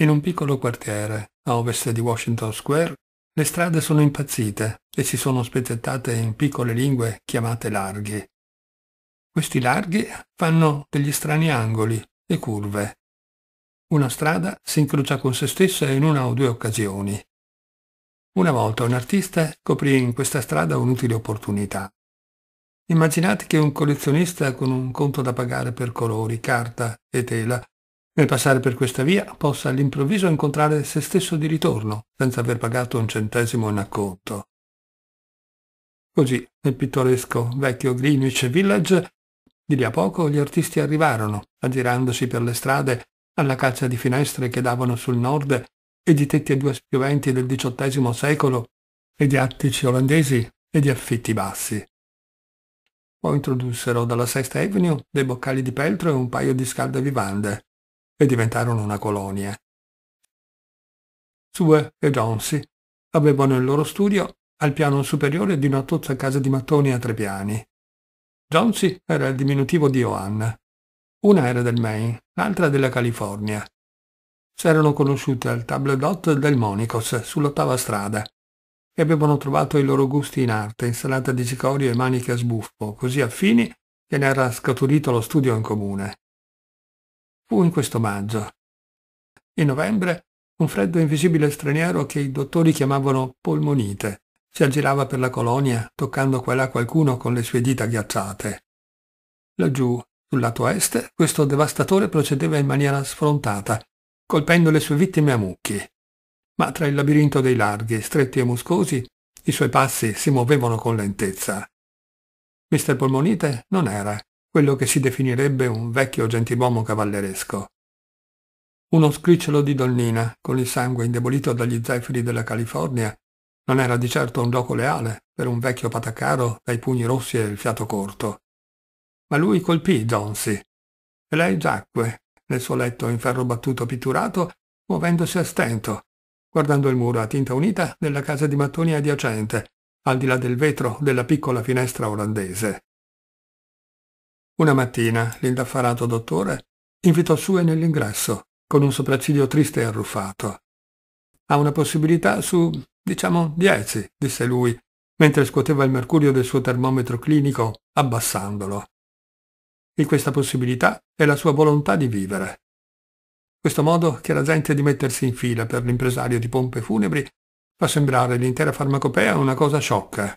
In un piccolo quartiere, a ovest di Washington Square, le strade sono impazzite e si sono spezzettate in piccole lingue chiamate larghi. Questi larghi fanno degli strani angoli e curve. Una strada si incrocia con se stessa in una o due occasioni. Una volta un artista coprì in questa strada un'utile opportunità. Immaginate che un collezionista con un conto da pagare per colori, carta e tela nel passare per questa via possa all'improvviso incontrare se stesso di ritorno, senza aver pagato un centesimo in acconto. Così, nel pittoresco vecchio Greenwich Village, di lì a poco gli artisti arrivarono, aggirandosi per le strade alla caccia di finestre che davano sul nord e di tetti a due spioventi del XVIII secolo e di attici olandesi e di affitti bassi. Poi introdussero dalla Sesta Avenue dei boccali di peltro e un paio di scaldavivande e diventarono una colonia. Sue e Jonesy avevano il loro studio al piano superiore di una tozza casa di mattoni a tre piani. Jonesy era il diminutivo di Johanna. Una era del Maine, l'altra della California. S'erano conosciute al table d'hôte del Monicos, sull'ottava strada, e avevano trovato i loro gusti in arte, insalata di cicorio e maniche a sbuffo, così affini che ne era scaturito lo studio in comune. Fu in questo maggio. In novembre un freddo invisibile straniero che i dottori chiamavano polmonite si aggirava per la colonia toccando qua e là qualcuno con le sue dita ghiacciate. Laggiù, sul lato est, questo devastatore procedeva in maniera sfrontata, colpendo le sue vittime a mucchi. Ma tra il labirinto dei larghi, stretti e muscosi, i suoi passi si muovevano con lentezza. Mister Polmonite non era, quello che si definirebbe un vecchio gentiluomo cavalleresco. Uno scricciolo di donnina, con il sangue indebolito dagli zefiri della California, non era di certo un gioco leale per un vecchio patacaro dai pugni rossi e il fiato corto. Ma lui colpì Jonesy e lei giacque nel suo letto in ferro battuto pitturato, muovendosi a stento, guardando il muro a tinta unita della casa di mattoni adiacente, al di là del vetro della piccola finestra olandese. Una mattina l'indaffarato dottore invitò Sue nell'ingresso, con un sopracciglio triste e arruffato. Ha una possibilità su, diciamo, dieci, disse lui, mentre scuoteva il mercurio del suo termometro clinico abbassandolo. E questa possibilità è la sua volontà di vivere. Questo modo, che la gente di mettersi in fila per l'impresario di pompe funebri, fa sembrare l'intera farmacopea una cosa sciocca.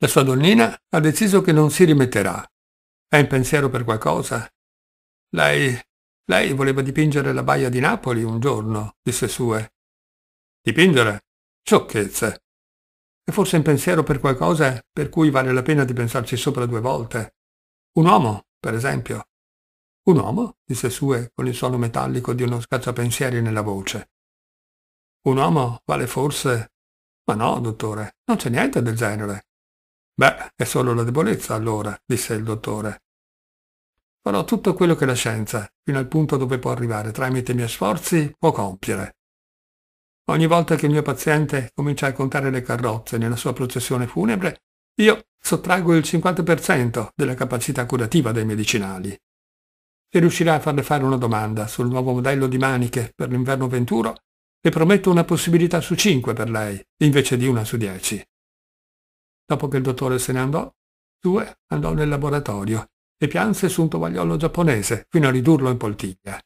La sua donnina ha deciso che non si rimetterà è in pensiero per qualcosa? Lei... lei voleva dipingere la baia di Napoli un giorno, disse Sue. Dipingere? Sciocchezze. E forse in pensiero per qualcosa per cui vale la pena di pensarci sopra due volte. Un uomo, per esempio. Un uomo? disse Sue con il suono metallico di uno scacciapensieri nella voce. Un uomo vale forse... Ma no, dottore, non c'è niente del genere. Beh, è solo la debolezza allora, disse il dottore. Farò tutto quello che la scienza, fino al punto dove può arrivare tramite i miei sforzi, può compiere. Ogni volta che il mio paziente comincia a contare le carrozze nella sua processione funebre, io sottraggo il 50% della capacità curativa dei medicinali. Se riuscirà a farle fare una domanda sul nuovo modello di maniche per l'inverno venturo, le prometto una possibilità su 5 per lei, invece di una su 10. Dopo che il dottore se ne andò, Sue andò nel laboratorio e pianse su un tovagliolo giapponese fino a ridurlo in poltiglia.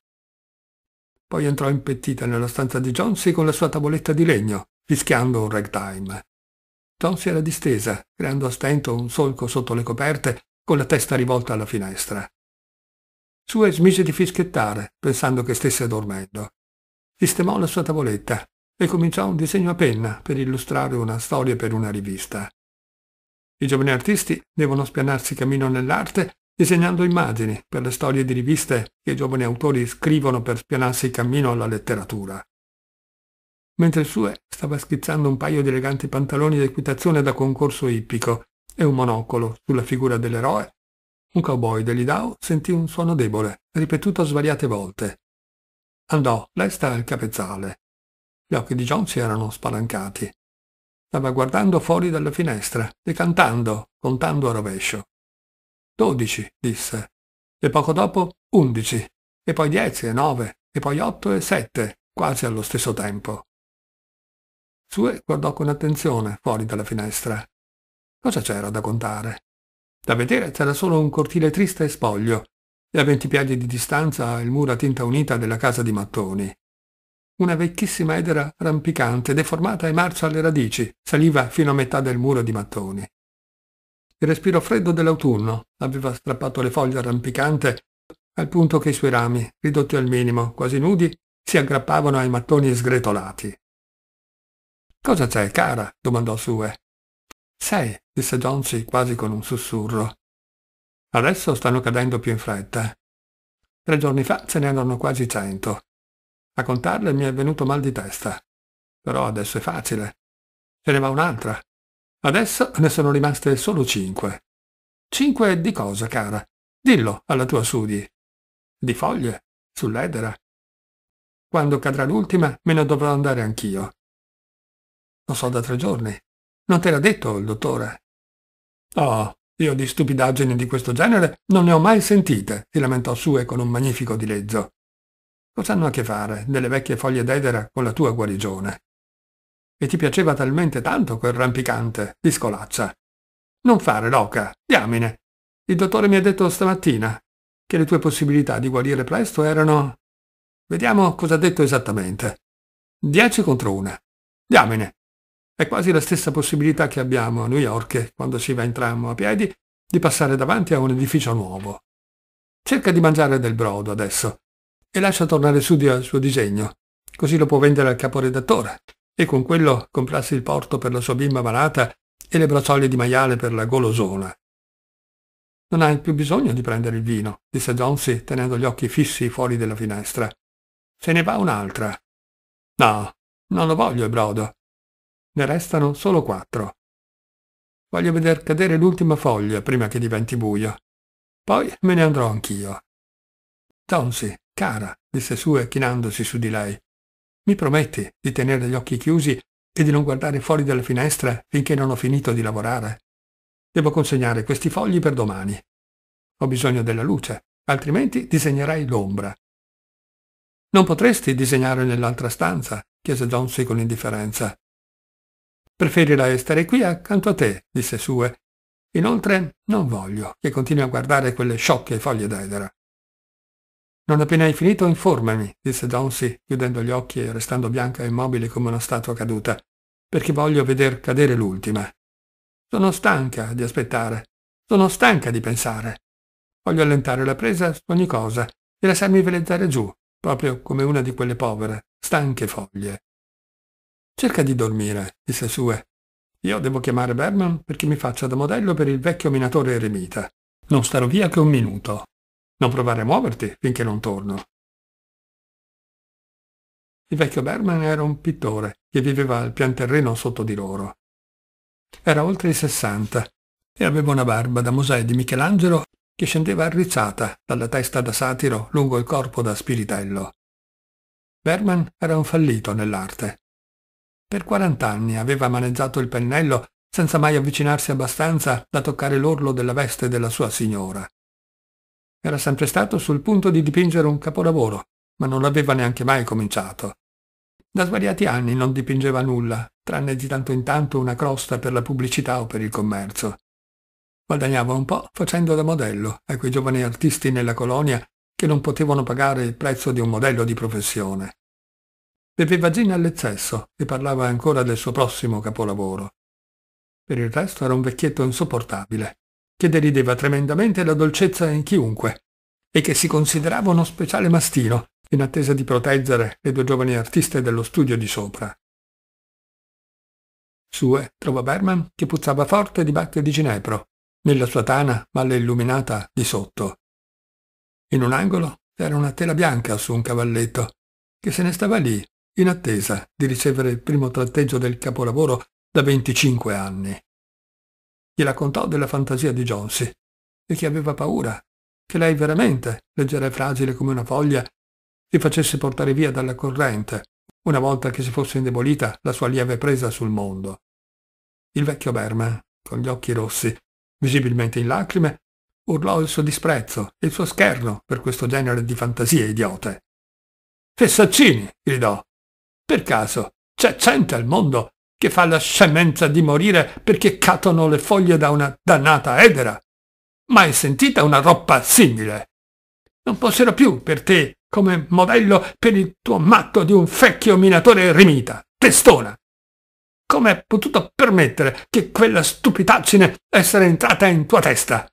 Poi entrò impettita nella stanza di Jonesy con la sua tavoletta di legno, fischiando un ragtime. Jonesy era distesa, creando a stento un solco sotto le coperte, con la testa rivolta alla finestra. Sue smise di fischiettare, pensando che stesse dormendo. Sistemò la sua tavoletta e cominciò un disegno a penna per illustrare una storia per una rivista. I giovani artisti devono spianarsi cammino nell'arte disegnando immagini per le storie di riviste che i giovani autori scrivono per spianarsi cammino alla letteratura. Mentre il suo stava schizzando un paio di eleganti pantaloni d'equitazione da concorso ippico e un monocolo sulla figura dell'eroe, un cowboy dell'Idao sentì un suono debole, ripetuto svariate volte. Andò lesta al capezzale. Gli occhi di John si erano spalancati. Stava guardando fuori dalla finestra, decantando, contando a rovescio. Dodici, disse. E poco dopo undici, e poi dieci e nove, e poi otto e sette, quasi allo stesso tempo. Sue guardò con attenzione fuori dalla finestra. Cosa c'era da contare? Da vedere c'era solo un cortile triste e spoglio, e a venti piedi di distanza il muro a tinta unita della casa di mattoni una vecchissima edera rampicante, deformata e marcia alle radici, saliva fino a metà del muro di mattoni. Il respiro freddo dell'autunno aveva strappato le foglie arrampicante al punto che i suoi rami, ridotti al minimo, quasi nudi, si aggrappavano ai mattoni sgretolati. Cosa c'è, cara? domandò Sue. «Sei», disse Johnson quasi con un sussurro. Adesso stanno cadendo più in fretta. Tre giorni fa ce ne erano quasi cento. A contarle mi è venuto mal di testa. Però adesso è facile. Ce ne va un'altra. Adesso ne sono rimaste solo cinque. Cinque di cosa, cara? Dillo alla tua Sudi. Di foglie, sull'edera. Quando cadrà l'ultima me ne dovrò andare anch'io. Lo so da tre giorni. Non te l'ha detto il dottore? Oh, io di stupidaggini di questo genere non ne ho mai sentite, si lamentò Sue con un magnifico dileggio. Cosa hanno a che fare delle vecchie foglie d'edera con la tua guarigione? E ti piaceva talmente tanto quel rampicante, di scolaccia. Non fare loca, diamine. Il dottore mi ha detto stamattina che le tue possibilità di guarire presto erano... Vediamo cosa ha detto esattamente. Dieci contro una. Diamine. È quasi la stessa possibilità che abbiamo a New York, quando ci va in tram a piedi, di passare davanti a un edificio nuovo. Cerca di mangiare del brodo adesso e lascia tornare su di al suo disegno, così lo può vendere al caporedattore e con quello comprarsi il porto per la sua bimba malata e le braccioglie di maiale per la golosona. Non hai più bisogno di prendere il vino, disse Jonesy tenendo gli occhi fissi fuori della finestra. Se ne va un'altra. No, non lo voglio il brodo. Ne restano solo quattro. Voglio veder cadere l'ultima foglia prima che diventi buio. Poi me ne andrò anch'io. Jonesy, cara, disse Sue chinandosi su di lei. Mi prometti di tenere gli occhi chiusi e di non guardare fuori dalla finestra finché non ho finito di lavorare? Devo consegnare questi fogli per domani. Ho bisogno della luce, altrimenti disegnerai l'ombra. Non potresti disegnare nell'altra stanza? chiese Johnson con indifferenza. Preferirei stare qui accanto a te, disse Sue. Inoltre non voglio che continui a guardare quelle sciocche foglie d'edera. Non appena hai finito, informami, disse Donsi, chiudendo gli occhi e restando bianca e immobile come una statua caduta, perché voglio veder cadere l'ultima. Sono stanca di aspettare. Sono stanca di pensare. Voglio allentare la presa su ogni cosa e lasciarmi velezzare giù, proprio come una di quelle povere, stanche foglie. Cerca di dormire, disse Sue. Io devo chiamare Berman perché mi faccia da modello per il vecchio minatore eremita. Non starò via che un minuto. Non provare a muoverti finché non torno. Il vecchio Berman era un pittore che viveva al pian terreno sotto di loro. Era oltre i sessanta e aveva una barba da Mosè di Michelangelo che scendeva arrizzata dalla testa da satiro lungo il corpo da spiritello. Berman era un fallito nell'arte. Per quarant'anni aveva maneggiato il pennello senza mai avvicinarsi abbastanza da toccare l'orlo della veste della sua signora. Era sempre stato sul punto di dipingere un capolavoro, ma non l'aveva neanche mai cominciato. Da svariati anni non dipingeva nulla, tranne di tanto in tanto una crosta per la pubblicità o per il commercio. Guadagnava un po' facendo da modello a quei giovani artisti nella colonia che non potevano pagare il prezzo di un modello di professione. Beveva gin all'eccesso e parlava ancora del suo prossimo capolavoro. Per il resto era un vecchietto insopportabile, che derideva tremendamente la dolcezza in chiunque e che si considerava uno speciale mastino in attesa di proteggere le due giovani artiste dello studio di sopra. Sue trova Berman che puzzava forte di bacche di ginepro, nella sua tana male illuminata di sotto. In un angolo c'era una tela bianca su un cavalletto, che se ne stava lì, in attesa di ricevere il primo tratteggio del capolavoro da 25 anni gli raccontò della fantasia di Jonesy e che aveva paura che lei veramente, leggera e fragile come una foglia, si facesse portare via dalla corrente, una volta che si fosse indebolita la sua lieve presa sul mondo. Il vecchio Berman, con gli occhi rossi, visibilmente in lacrime, urlò il suo disprezzo e il suo scherno per questo genere di fantasie idiote. Fessaccini, gridò. Per caso, c'è gente al mondo che fa la scemenza di morire perché cadono le foglie da una dannata edera. Mai sentita una roppa simile? Non fossero più per te come modello per il tuo matto di un vecchio minatore rimita, testona. Come Com'è potuto permettere che quella stupidaggine essere entrata in tua testa?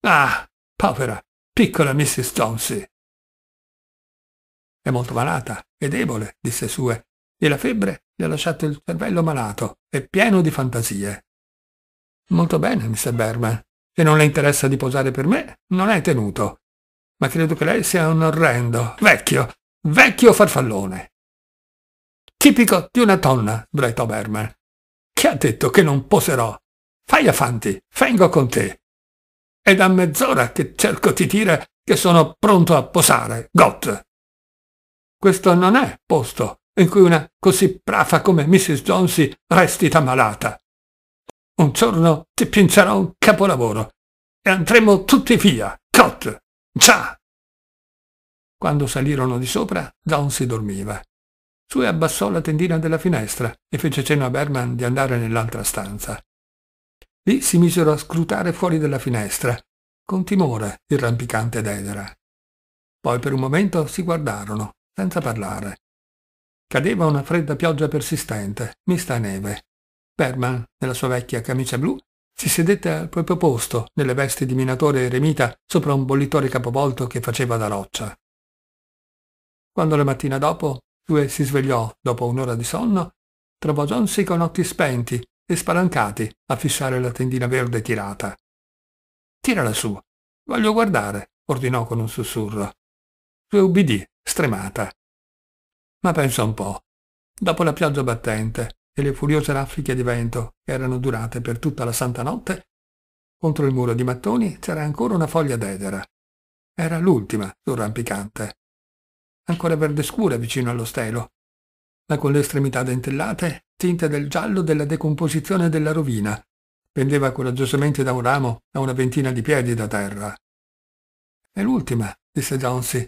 Ah, povera, piccola Mrs. Jonesy. È molto malata e debole, disse Sue, e la febbre gli ha lasciato il cervello malato e pieno di fantasie. Molto bene, Mr. Berman. Se non le interessa di posare per me, non è tenuto. Ma credo che lei sia un orrendo, vecchio, vecchio farfallone. Tipico di una donna, braitò Berman. Chi ha detto che non poserò? Fai affanti, vengo con te. È da mezz'ora che cerco di dire che sono pronto a posare, Gott. Questo non è posto in cui una così brafa come Mrs. Jonesy restita malata. Un giorno ti pincerò un capolavoro e andremo tutti via, cot, già! Quando salirono di sopra, Jonesy dormiva. Sue abbassò la tendina della finestra e fece cenno a Berman di andare nell'altra stanza. Lì si misero a scrutare fuori della finestra, con timore il rampicante d'edera. Poi per un momento si guardarono, senza parlare. Cadeva una fredda pioggia persistente, mista a neve. Berman, nella sua vecchia camicia blu, si sedette al proprio posto, nelle vesti di minatore eremita, sopra un bollitore capovolto che faceva da roccia. Quando la mattina dopo, lui si svegliò, dopo un'ora di sonno, trovò Johnson con occhi spenti e spalancati a fissare la tendina verde tirata. Tirala su, voglio guardare, ordinò con un sussurro. Sue ubbidì, stremata. Ma pensa un po'. Dopo la pioggia battente e le furiose raffiche di vento che erano durate per tutta la santa notte, contro il muro di mattoni c'era ancora una foglia d'edera. Era l'ultima sul rampicante. Ancora verde scura vicino allo stelo, ma con le estremità dentellate, tinte del giallo della decomposizione della rovina, pendeva coraggiosamente da un ramo a una ventina di piedi da terra. È l'ultima, disse Jonesy,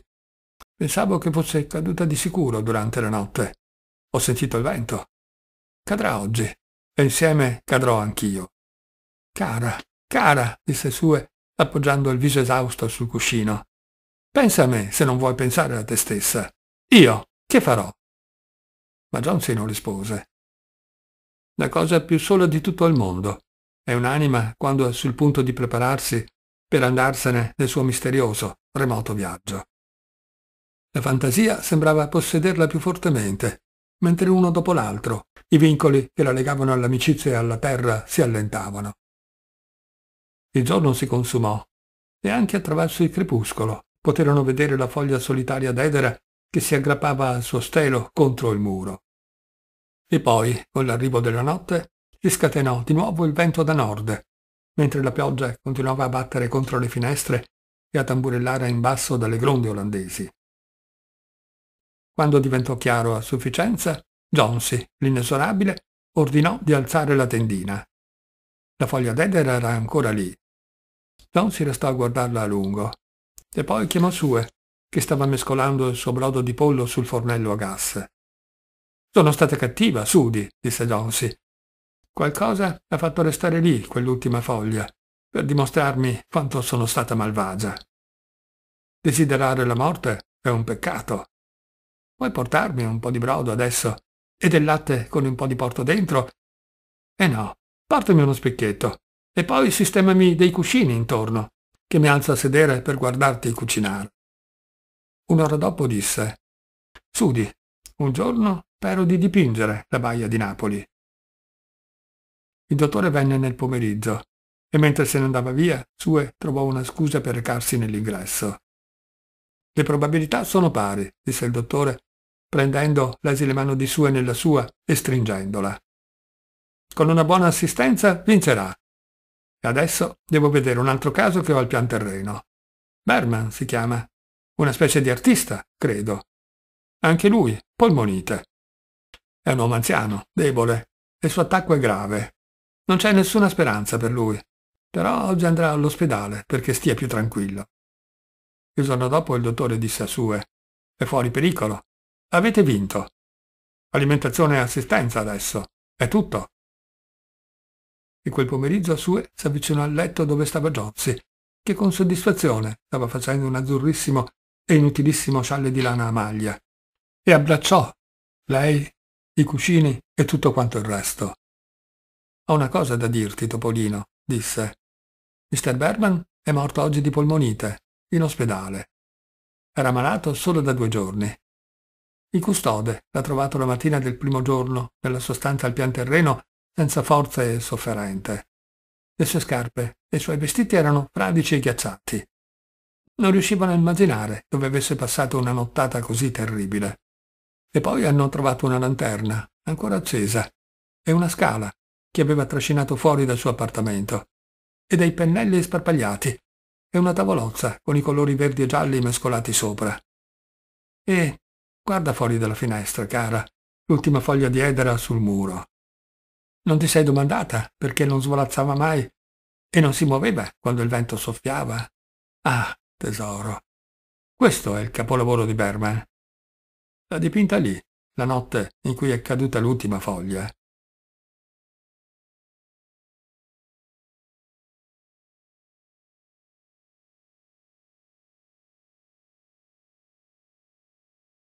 Pensavo che fosse caduta di sicuro durante la notte. Ho sentito il vento. Cadrà oggi, e insieme cadrò anch'io. Cara, cara, disse Sue, appoggiando il viso esausto sul cuscino. Pensa a me se non vuoi pensare a te stessa. Io, che farò? Ma Johnson non rispose. La cosa più sola di tutto il mondo è un'anima quando è sul punto di prepararsi per andarsene nel suo misterioso, remoto viaggio. La fantasia sembrava possederla più fortemente, mentre uno dopo l'altro i vincoli che la legavano all'amicizia e alla terra si allentavano. Il giorno si consumò e anche attraverso il crepuscolo poterono vedere la foglia solitaria d'edera che si aggrappava al suo stelo contro il muro. E poi, con l'arrivo della notte, si scatenò di nuovo il vento da nord, mentre la pioggia continuava a battere contro le finestre e a tamburellare in basso dalle gronde olandesi. Quando diventò chiaro a sufficienza, Jonesy, l'inesorabile, ordinò di alzare la tendina. La foglia d'edera era ancora lì. Jonesy restò a guardarla a lungo e poi chiamò Sue, che stava mescolando il suo brodo di pollo sul fornello a gas. Sono stata cattiva, Sudi, disse Jonesy. Qualcosa ha fatto restare lì quell'ultima foglia, per dimostrarmi quanto sono stata malvagia. Desiderare la morte è un peccato, Vuoi portarmi un po' di brodo adesso? E del latte con un po' di porto dentro? Eh no, portami uno specchietto. E poi sistemami dei cuscini intorno, che mi alzo a sedere per guardarti cucinare. Un'ora dopo disse, Sudi, un giorno spero di dipingere la baia di Napoli. Il dottore venne nel pomeriggio e mentre se ne andava via, Sue trovò una scusa per recarsi nell'ingresso. Le probabilità sono pari, disse il dottore, prendendo l'esile mano di sua e nella sua e stringendola. Con una buona assistenza vincerà. E adesso devo vedere un altro caso che ho al pian terreno. Berman si chiama. Una specie di artista, credo. Anche lui, polmonite. È un uomo anziano, debole. e Il suo attacco è grave. Non c'è nessuna speranza per lui. Però oggi andrà all'ospedale perché stia più tranquillo. Il giorno dopo il dottore disse a Sue, è fuori pericolo, Avete vinto. Alimentazione e assistenza adesso. È tutto. E quel pomeriggio Sue si avvicinò al letto dove stava Jozzi, che con soddisfazione stava facendo un azzurrissimo e inutilissimo scialle di lana a maglia, e abbracciò lei, i cuscini e tutto quanto il resto. Ho una cosa da dirti, Topolino, disse. Mr. Berman è morto oggi di polmonite, in ospedale. Era malato solo da due giorni il custode l'ha trovato la mattina del primo giorno nella sua stanza al pian terreno, senza forza e sofferente. Le sue scarpe e i suoi vestiti erano fradici e ghiacciati. Non riuscivano a immaginare dove avesse passato una nottata così terribile. E poi hanno trovato una lanterna, ancora accesa, e una scala che aveva trascinato fuori dal suo appartamento, e dei pennelli sparpagliati, e una tavolozza con i colori verdi e gialli mescolati sopra. E Guarda fuori dalla finestra, cara, l'ultima foglia di edera sul muro. Non ti sei domandata perché non svolazzava mai e non si muoveva quando il vento soffiava? Ah, tesoro. Questo è il capolavoro di Berman. L'ha dipinta lì, la notte in cui è caduta l'ultima foglia.